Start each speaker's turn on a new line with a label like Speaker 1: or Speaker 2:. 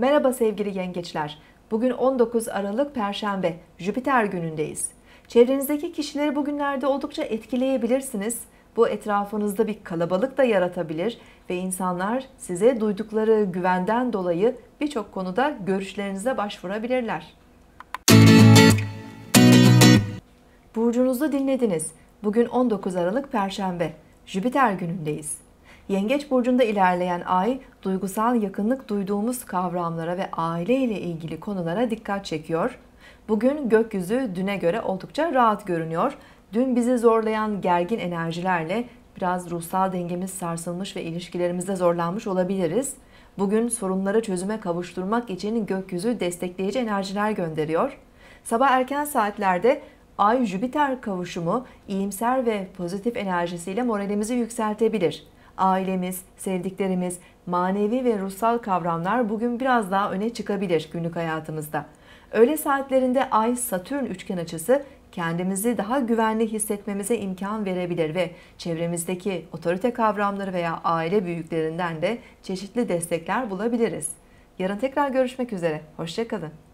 Speaker 1: Merhaba sevgili yengeçler. Bugün 19 Aralık Perşembe, Jüpiter günündeyiz. Çevrenizdeki kişileri bugünlerde oldukça etkileyebilirsiniz. Bu etrafınızda bir kalabalık da yaratabilir ve insanlar size duydukları güvenden dolayı birçok konuda görüşlerinize başvurabilirler. Burcunuzu dinlediniz. Bugün 19 Aralık Perşembe. Jüpiter günündeyiz. Yengeç burcunda ilerleyen ay duygusal yakınlık duyduğumuz kavramlara ve aile ile ilgili konulara dikkat çekiyor. Bugün gökyüzü düne göre oldukça rahat görünüyor. Dün bizi zorlayan gergin enerjilerle biraz ruhsal dengemiz sarsılmış ve ilişkilerimizde zorlanmış olabiliriz. Bugün sorunları çözüme kavuşturmak için gökyüzü destekleyici enerjiler gönderiyor. Sabah erken saatlerde Ay-Jüpiter kavuşumu iyimser ve pozitif enerjisiyle moralimizi yükseltebilir ailemiz, sevdiklerimiz, manevi ve ruhsal kavramlar bugün biraz daha öne çıkabilir günlük hayatımızda. Öğle saatlerinde Ay Satürn üçgen açısı kendimizi daha güvenli hissetmemize imkan verebilir ve çevremizdeki otorite kavramları veya aile büyüklerinden de çeşitli destekler bulabiliriz. Yarın tekrar görüşmek üzere. Hoşçakalın.